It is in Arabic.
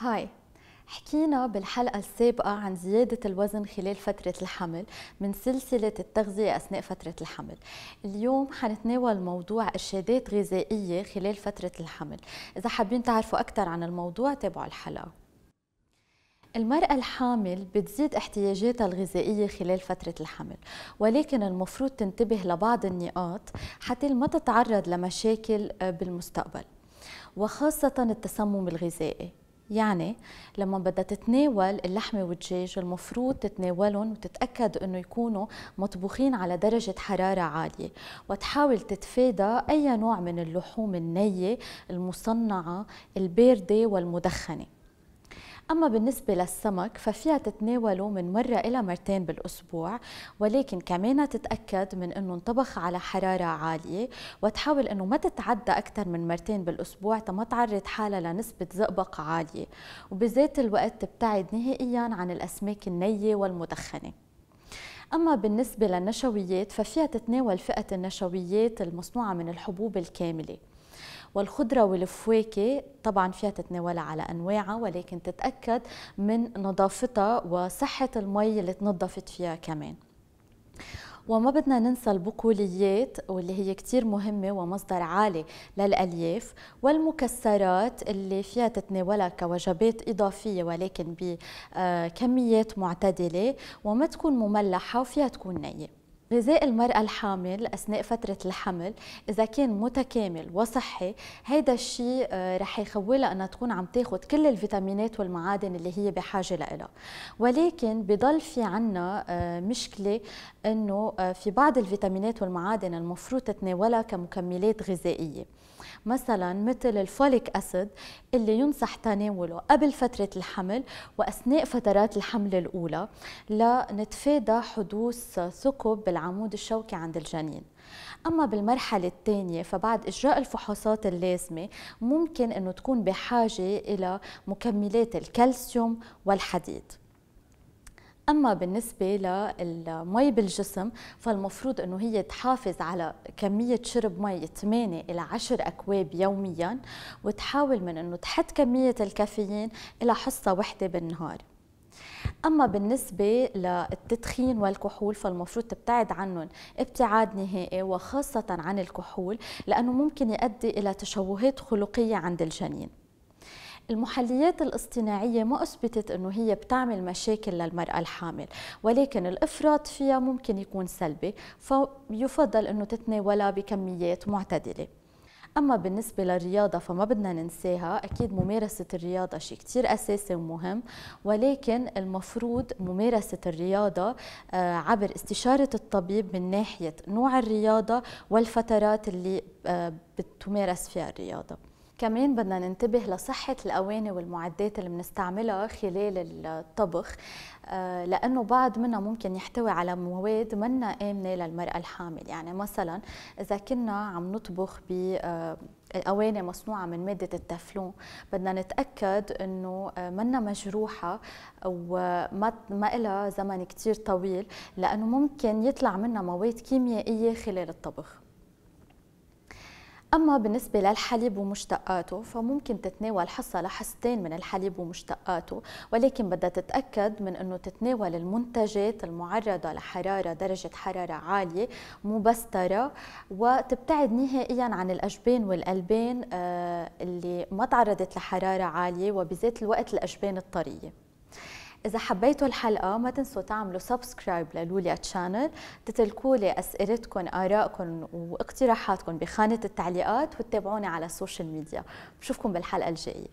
هاي حكينا بالحلقة السابقة عن زيادة الوزن خلال فترة الحمل من سلسلة التغذية أثناء فترة الحمل اليوم حنتناول موضوع إرشادات غذائية خلال فترة الحمل إذا حابين تعرفوا أكثر عن الموضوع تابعوا الحلقة المرأة الحامل بتزيد احتياجاتها الغذائية خلال فترة الحمل ولكن المفروض تنتبه لبعض النقاط حتى ما تتعرض لمشاكل آه، بالمستقبل وخاصة التسمم الغذائي يعني لما بدها تتناول اللحمة والدجاج المفروض تتناولهم وتتأكد أنه يكونوا مطبوخين على درجة حرارة عالية وتحاول تتفادى أي نوع من اللحوم النية المصنعة الباردة والمدخنة أما بالنسبة للسمك ففيها تتناوله من مرة إلى مرتين بالأسبوع ولكن كمان تتأكد من أنه انطبخ على حرارة عالية وتحاول أنه ما تتعدى أكثر من مرتين بالأسبوع تما تعرض حالها لنسبة زئبق عالية وبذات الوقت تبتعد نهائيا عن الأسماك النية والمدخنة أما بالنسبة للنشويات ففيها تتناول فئة النشويات المصنوعة من الحبوب الكاملة والخضرة والفواكه طبعا فيها تتناولها على أنواعها ولكن تتأكد من نظافتها وصحة المي اللي تنظفت فيها كمان وما بدنا ننسى البقوليات واللي هي كتير مهمة ومصدر عالي للألياف والمكسرات اللي فيها تتناولها كوجبات إضافية ولكن بكميات معتدلة وما تكون مملحة وفيها تكون نية غذاء المرأة الحامل أثناء فترة الحمل إذا كان متكامل وصحي هيدا الشيء آه، رح يخولها أنها تكون عم تاخد كل الفيتامينات والمعادن اللي هي بحاجة لها ولكن بضل في عنا آه، مشكلة أنه آه، في بعض الفيتامينات والمعادن المفروض تتناولها كمكملات غذائية مثلا مثل الفوليك أسيد اللي ينصح تناوله قبل فترة الحمل وأثناء فترات الحمل الأولى لنتفادى حدوث ثقب العمود الشوكي عند الجنين أما بالمرحلة الثانية فبعد إجراء الفحوصات اللازمة ممكن أنه تكون بحاجة إلى مكملات الكالسيوم والحديد اما بالنسبه للمي بالجسم فالمفروض انه هي تحافظ على كميه شرب مي 8 الى 10 اكواب يوميا وتحاول من انه تحد كميه الكافيين الى حصه وحده بالنهار أما بالنسبة للتدخين والكحول فالمفروض تبتعد عنهم ابتعاد نهائي وخاصة عن الكحول لأنه ممكن يؤدي إلى تشوهات خلقية عند الجنين المحليات الاصطناعية ما أثبتت أنه هي بتعمل مشاكل للمرأة الحامل ولكن الإفراط فيها ممكن يكون سلبي فيفضل أنه تتناولها بكميات معتدلة أما بالنسبة للرياضة فما بدنا ننساها أكيد ممارسة الرياضة شيء كتير أساسي ومهم ولكن المفروض ممارسة الرياضة آه، عبر استشارة الطبيب من ناحية نوع الرياضة والفترات اللي آه، بتمارس فيها الرياضة كمان بدنا ننتبه لصحة الأواني والمعدات اللي بنستعملها خلال الطبخ آه، لأنه بعض منها ممكن يحتوي على مواد منا آمنة للمرأة الحامل يعني مثلا إذا كنا عم نطبخ ب الأواني آه، مصنوعة من مادة التفلون بدنا نتأكد أنه آه، منا مجروحة وما ما زمن كتير طويل لأنه ممكن يطلع منها مواد كيميائية خلال الطبخ أما بالنسبة للحليب ومشتقاته فممكن تتناول حصة لحصتين من الحليب ومشتقاته ولكن بدها تتأكد من أنه تتناول المنتجات المعرضة لحرارة درجة حرارة عالية مبسترة وتبتعد نهائيا عن الأجبان والألبان آه، اللي ما تعرضت لحرارة عالية وبذات الوقت الأجبان الطرية إذا حبيتوا الحلقة ما تنسوا تعملوا سبسكرايب للوليا تشانل تتركوا لي أسئلتكم آرائكم واقتراحاتكم بخانة التعليقات وتتابعوني على السوشيال ميديا بشوفكم بالحلقة الجاية